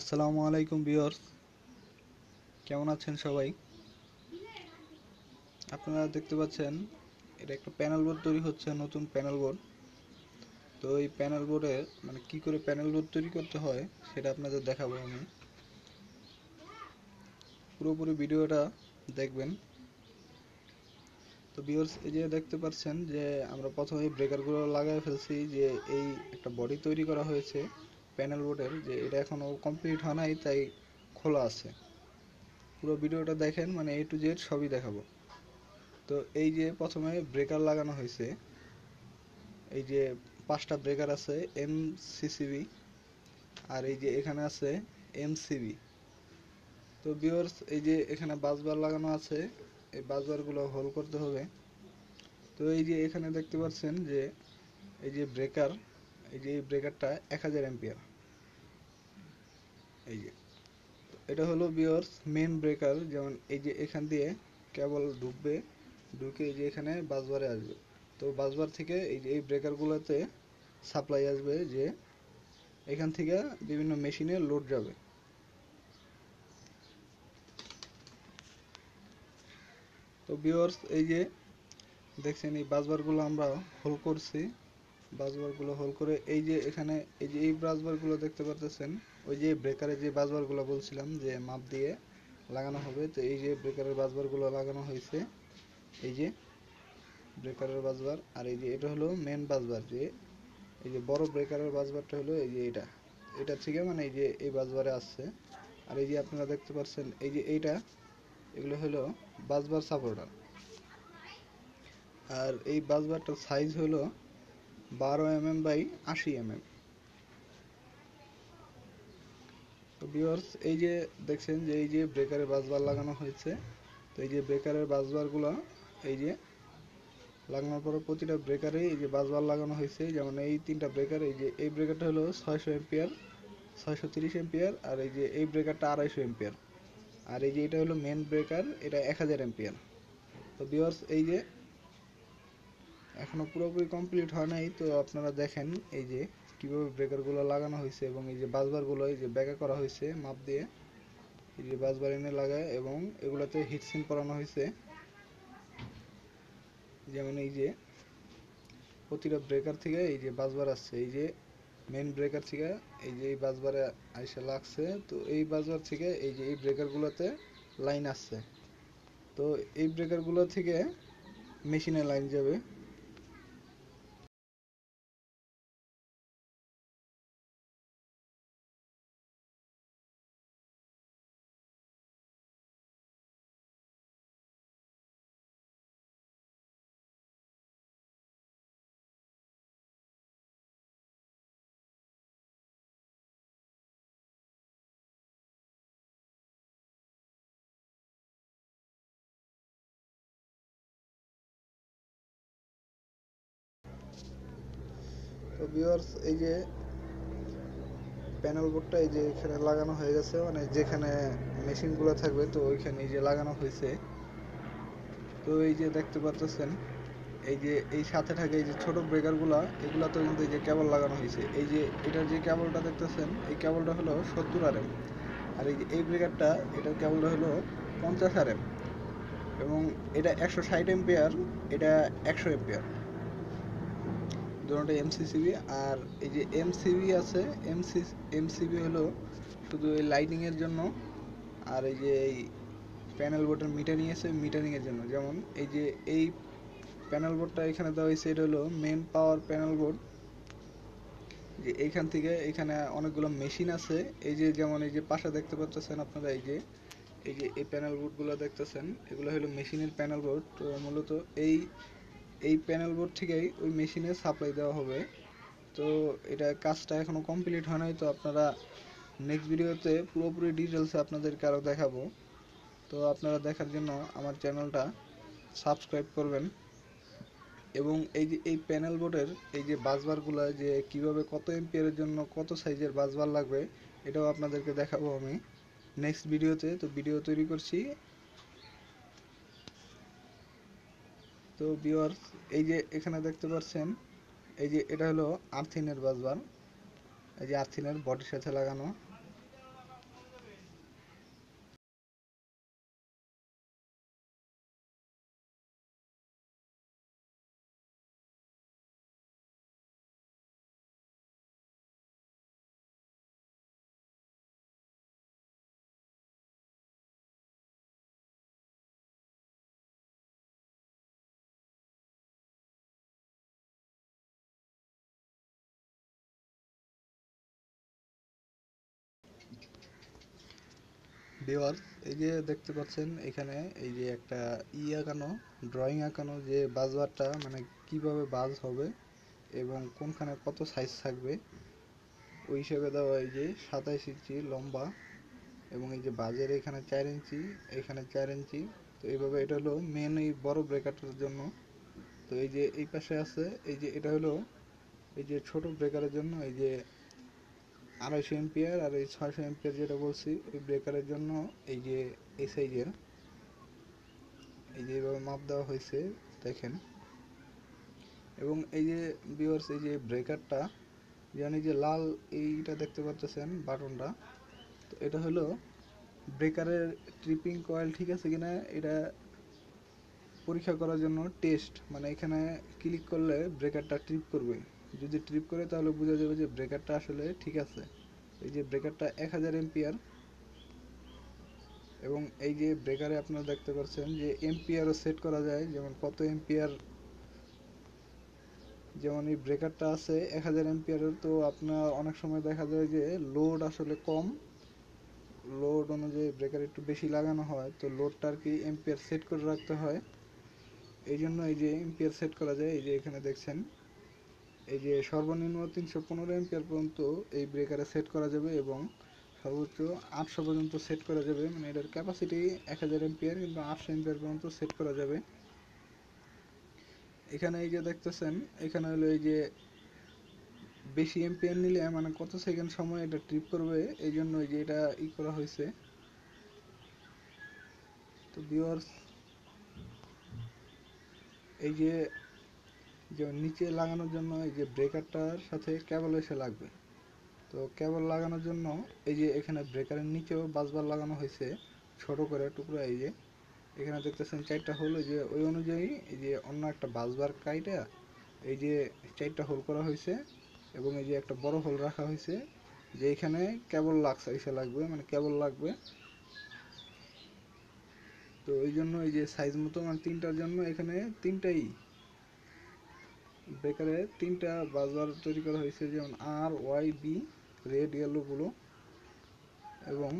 আসসালামু আলাইকুম বিয়র্স কেমন আছেন সবাই আপনারা দেখতে পাচ্ছেন এটা একটা প্যানেল বোর্ড তৈরি হচ্ছে নতুন প্যানেল বোর্ড তো এই প্যানেল বোর্ডে মানে কি করে প্যানেল বোর্ড তৈরি করতে হয় সেটা আপনাদের দেখাবো আমি পুরোপুরি ভিডিওটা দেখবেন তো বিয়র্স এই যে দেখতে পাচ্ছেন যে আমরা প্রথমে ব্রেকারগুলো লাগাই ফেলছি যে এই একটা বডি তৈরি করা হয়েছে প্যানেল বোর্ডের যে এটা এখনও কমপ্লিট হয় নাই তাই খোলা আছে পুরো ভিডিওটা দেখেন মানে এ টু জেড সবই দেখাবো তো এই যে প্রথমে ব্রেকার লাগানো হয়েছে এই যে পাঁচটা ব্রেকার আছে এম সিসিবি আর এই যে এখানে আছে এম সিবি তো ভিউয়ার্স এই যে এখানে বাসবার লাগানো আছে এই বাসবারগুলো হোল করতে হবে তো এই যে এখানে দেখতে পাচ্ছেন যে এই যে ব্রেকার এই যে এই ব্রেকারটা এক হাজার অ্যাম্পিয়ার এই যে এটা হলো বিয়র্স মেন ব্রেকার যেমন এই যে এখান দিয়ে কেবল ঢুকবে ঢুকে এই যে এখানে বাসবারে আসবে তো বাসবার থেকে এই যে এই ব্রেকারগুলোতে সাপ্লাই আসবে যে এখান থেকে বিভিন্ন মেশিনে লোড যাবে তো বিওর্স এই যে দেখছেন এই বাসবারগুলো আমরা হোল করছি বাজবার গুলো হোল করে এই যে এখানে এই যে এই গুলো দেখতে পারতেছেন ওই যে ব্রেকারে যে বাজবার গুলো বলছিলাম যে মাপ দিয়ে লাগানো হবে তো এই যে ব্রেকারের গুলো লাগানো হয়েছে এই যে ব্রেকারের বাজবার আর এই যে এটা হলো মেন বাজবার যে এই যে বড় ব্রেকারের বাজবারটা হলো এই যে এটা এটা থেকে মানে এই যে এই বাজবারে আসছে আর এই যে আপনারা দেখতে পাচ্ছেন এই যে এইটা এগুলো হলো বাজবার সাপোর্টার আর এই বাজবারটার সাইজ হলো বারো এমএম বাই আশি এমএম তো ভিউয়ার্স এই যে দেখছেন যে এই যে ব্রেকারের বাজবার লাগানো হয়েছে তো এই যে ব্রেকারের বাসবারগুলো এই যে লাগানোর পর প্রতিটা ব্রেকারে এই যে বাসবার লাগানো হয়েছে যেমন এই তিনটা ব্রেকার এই যে এই ব্রেকারটা হলো ছয়শো এম্পিয়ার ছয়শো তিরিশ এম্পিয়ার আর এই যে এই ব্রেকারটা আড়াইশো এম্পিয়ার আর এই যে এটা হলো মেন ব্রেকার এটা এক হাজার এম্পিয়ার তো ভিউয়ার্স এই যে এখনো পুরোপুরি কমপ্লিট হয় নাই তো আপনারা দেখেন এই যে কীভাবে ব্রেকারগুলো লাগানো হয়েছে এবং এই যে গুলো এই যে ব্যাকা করা হয়েছে মাপ দিয়ে এই যে বাসবার এনে লাগায় এবং এগুলোতে হিটসিন পরানো হয়েছে যেমন এই যে প্রতিটা ব্রেকার থেকে এই যে বাসবার আসছে এই যে মেন ব্রেকার থেকে এই যে এই বাসবারে আইসা লাগছে তো এই বাসবার থেকে এই যে এই ব্রেকারগুলোতে লাইন আসছে তো এই ব্রেকারগুলো থেকে মেশিনে লাইন যাবে ভিউয়ার্স এই যে প্যানেল বোর্ডটা এই যে এখানে লাগানো হয়ে গেছে মানে যেখানে মেশিনগুলো থাকবে তো ওইখানে এই যে লাগানো হয়েছে তো এই যে দেখতে পাচ্ছেন এই যে এই সাথে থাকে এই যে ছোট ব্রেকারগুলো তো কিন্তু এই যে কেবল লাগানো হয়েছে এই যে এটার যে কেবলটা দেখতেছেন এই কেবলটা হলো সত্তর আর এম আর এই যে এই ব্রেকারটা এটার কেবলটা হলো পঞ্চাশ আর এম এবং এটা একশো ষাট এম্পিয়ার এটা একশো এম্পিয়ার দুটোটা এমসিসিবি আর এই যে এমসিবি আছে এমসি এমসিবি হলো শুধু এই লাইটিংয়ের জন্য আর এই যে এই প্যানেল বোর্ডের মিটারিং আছে মিটারিংয়ের জন্য যেমন এই যে এই প্যানেল বোর্ডটা এখানে দেওয়া হয়েছে এটা হলো মেন পাওয়ার প্যানেল বোর্ড যে এইখান থেকে এখানে অনেকগুলো মেশিন আছে এই যে যেমন এই যে পাশে দেখতে পাচ্ছেন আপনারা এই যে এই যে এই প্যানেল বোর্ডগুলো দেখতেছেন এগুলো হলো মেশিনের প্যানেল বোর্ড তো মূলত এই এই প্যানেল বোর্ড থেকেই ওই মেশিনে সাপ্লাই দেওয়া হবে তো এটা কাজটা এখনও কমপ্লিট হয় নাই তো আপনারা নেক্সট ভিডিওতে পুরোপুরি ডিটেলসে আপনাদেরকে আরও দেখাবো তো আপনারা দেখার জন্য আমার চ্যানেলটা সাবস্ক্রাইব করবেন এবং এই যে এই প্যানেল বোর্ডের এই যে বাসবারগুলো যে কিভাবে কত এমপিয়ারের জন্য কত সাইজের বাসবার লাগবে এটাও আপনাদেরকে দেখাবো আমি নেক্সট ভিডিওতে তো ভিডিও তৈরি করছি তো বিওয়ার্স এই যে এখানে দেখতে পাচ্ছেন এই যে এটা হলো আর্থিনের বাসবার এই যে আর্থিনের বডির সাথে লাগানো ভিওয়ার্স এই যে দেখতে পাচ্ছেন এখানে এই যে একটা ই আঁকানো ড্রয়িং আঁকানো যে বাজবারটা মানে কিভাবে বাজ হবে এবং কোনখানে কত সাইজ থাকবে ওই হিসেবে দেওয়া এই যে সাতাইশ ইঞ্চি লম্বা এবং এই যে বাজের এখানে চার ইঞ্চি এখানে চার ইঞ্চি তো এইভাবে এটা হলো মেন এই বড় ব্রেকারটার জন্য তো এই যে এই পাশে আছে এই যে এটা হলো এই যে ছোট ব্রেকারের জন্য এই যে আড়াইশো এম্পিয়ার আর এই ছয়শো এম্পিয়ার যেটা বলছি ওই ব্রেকারের জন্য এই যে এই সাইজের এই যে এইভাবে মাপ দেওয়া হয়েছে দেখেন এবং এই যে ভিউয়ার্স এই যে ব্রেকারটা জানি যে লাল এইটা দেখতে পাচ্ছেন বাটনটা তো এটা হলো ব্রেকারের ট্রিপিং কয়েল ঠিক আছে কিনা এটা পরীক্ষা করার জন্য টেস্ট মানে এখানে ক্লিক করলে ব্রেকারটা ট্রিপ করবে যদি ট্রিপ করে তাহলে বোঝা যাবে যে ব্রেকারটা আসলে ঠিক আছে এই যে ব্রেকারটা এক হাজার এমপিয়ার এবং এই যে ব্রেকারে আপনারা দেখতে পাচ্ছেন যে এমপিয়ারও সেট করা যায় যেমন কত এমপিয়ার যেমন এই ব্রেকারটা আছে এক হাজার এমপিয়ারের তো আপনার অনেক সময় দেখা যায় যে লোড আসলে কম লোড অনুযায়ী ব্রেকার একটু বেশি লাগানো হয় তো লোডটা আর কি এম্পিয়ার সেট করে রাখতে হয় এই জন্য এই যে এম্পিয়ার সেট করা যায় এই যে এখানে দেখছেন এই যে সর্বনিম্ন তিনশো পনেরো এম্পিয়ার পর্যন্ত এই ব্রেকারে সেট করা যাবে এবং সর্বোচ্চ আটশো পর্যন্ত সেট করা যাবে মানে এটার ক্যাপাসিটি এক হাজার এম্পিয়ার কিন্তু আটশো এম্পিয়ার পর্যন্ত সেট করা যাবে এখানে এই যে দেখতেছেন এখানে হলো এই যে বেশি এম্পিয়ার নিলে মানে কত সেকেন্ড সময় এটা ট্রিপ করবে এই জন্য এই যে এটা ই করা হয়েছে তো ভিউয়ার্স এই যে যে নিচে লাগানোর জন্য এই যে ব্রেকারটার সাথে কেবল এসে লাগবে তো কেবল লাগানোর জন্য এই যে এখানে ব্রেকারের নিচেও বাসবার লাগানো হয়েছে ছোট করে টুকরো এই যে এখানে দেখতেছেন চারটা হোল যে ওই অনুযায়ী এই যে অন্য একটা বাসবার কাইটা এই যে চারটা হোল করা হয়েছে এবং এই যে একটা বড় হোল রাখা হয়েছে যে এখানে কেবল লাগছে এসে লাগবে মানে কেবল লাগবে তো এই জন্য এই যে সাইজ মতো মানে তিনটার জন্য এখানে তিনটাই ব্রেকারে তিনটা বাজার তৈরি করা হয়েছে যেমন R Y B red yellow গুলো এবং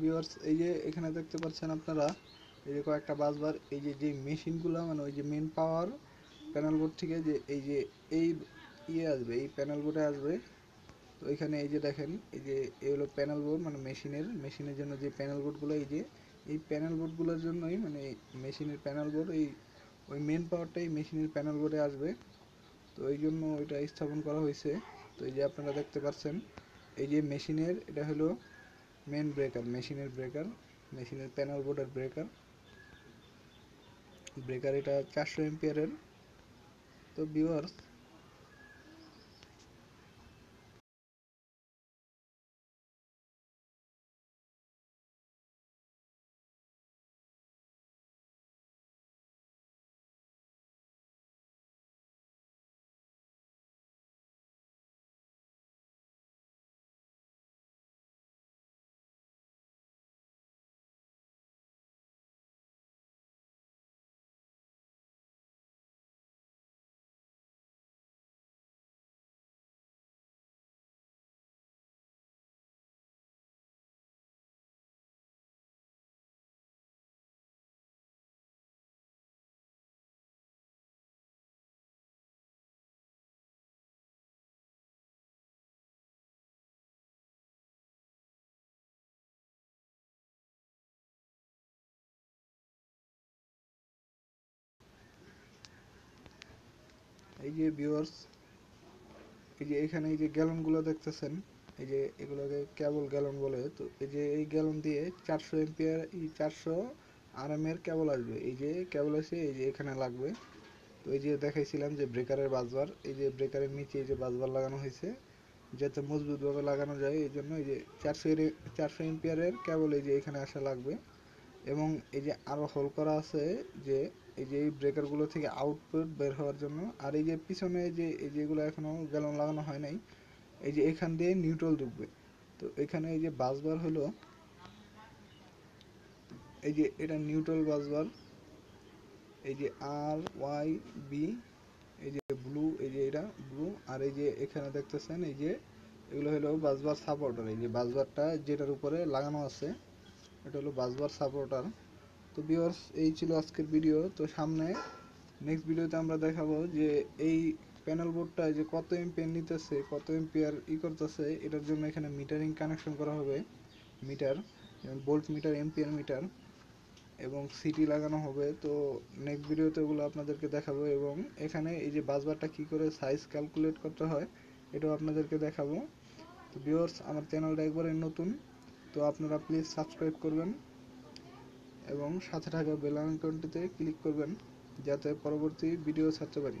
ভিউয়ার্স এই যে এখানে দেখতে পাচ্ছেন আপনারা এই যে কয়েকটা বাসবার এই যে যে মেশিনগুলো মানে ওই যে মেন পাওয়ার প্যানেল বোর্ড থেকে যে এই যে এই ইয়ে আসবে এই প্যানেল বোর্ডে আসবে তো এখানে এই যে দেখেন এই যে এই হলো প্যানেল বোর্ড মানে মেশিনের মেশিনের জন্য যে প্যানেল বোর্ডগুলো এই যে এই প্যানেল বোর্ডগুলোর জন্যই মানে মেশিনের প্যানেল বোর্ড এই ওই মেন পাওয়ারটাই মেশিনের প্যানেল বোর্ডে আসবে তো এই জন্য ওইটা স্থাপন করা হয়েছে তো এই যে আপনারা দেখতে পাচ্ছেন এই যে মেশিনের এটা হলো মেন ব্রেকার মেশিনের ব্রেকার মেশিনের প্যানেল বোর্ডের ব্রেকার ব্রেকার এটা চারশো এমপিয়ারের তো ভিউয়ার্স এই যে ভিউয়ার্স এই যে এখানে এই যে গ্যালনগুলো দেখতেছেন এই যে এগুলোকে কেবল গ্যালন বলে তো এই যে এই গ্যালন দিয়ে চারশো এমপিয়ার এই চারশো আরএমের কেবল আসবে এই যে কেবল আসে এই যে এখানে লাগবে তো এই যে দেখাইছিলাম যে ব্রেকারের বাজবার এই যে ব্রেকারের নিচে এই যে বাজবার লাগানো হয়েছে যাতে মজবুতভাবে লাগানো যায় এই জন্য এই যে চারশো চারশো এমপিয়ারের কেবল এই যে এখানে আসা লাগবে এবং এই যে আরও হোল করা আছে যে এই যে এই ব্রেকারগুলো থেকে আউটপুট বের হওয়ার জন্য আর এই যে পিছনে যে এই যেগুলো এখনও গ্যালন লাগানো হয় নাই এই যে এখান দিয়ে নিউট্রাল ঢুকবে তো এখানে এই যে বাসবার হলো এই যে এটা নিউট্রাল বাসবার এই যে আর ওয়াই বি এই যে ব্লু এই যে এটা ব্লু আর এই যে এখানে দেখতেছেন এই যে এগুলো হলো বাসবার সাপোর্টার এই যে বাসবারটা যেটার উপরে লাগানো আছে এটা হলো বাসবার সাপোর্টার তো ভিউয়ার্স এই ছিল আজকের ভিডিও তো সামনে নেক্সট ভিডিওতে আমরা দেখাবো যে এই প্যানেল বোর্ডটা যে কত এমপিয়ার নিতেছে কত এমপিয়ার ই করতেছে এটার জন্য এখানে মিটারিং কানেকশন করা হবে meter volt meter ampere meter এবং সিটি লাগানো হবে তো নেক্সট ভিডিওতে ওগুলো আপনাদেরকে দেখাবো এবং এখানে এই যে বাসবারটা কি করে সাইজ ক্যালকুলেট করতে হয় এটাও আপনাদেরকে দেখাবো তো ভিউয়ার্স আমার চ্যানেলটা একবারে নতুন তো আপনারা প্লিজ সাবস্ক্রাইব করবেন এবং সাথে থাকা বেল আইকনটিতে ক্লিক করবেন যাতে পরবর্তী ভিডিও ছাড়তে পারি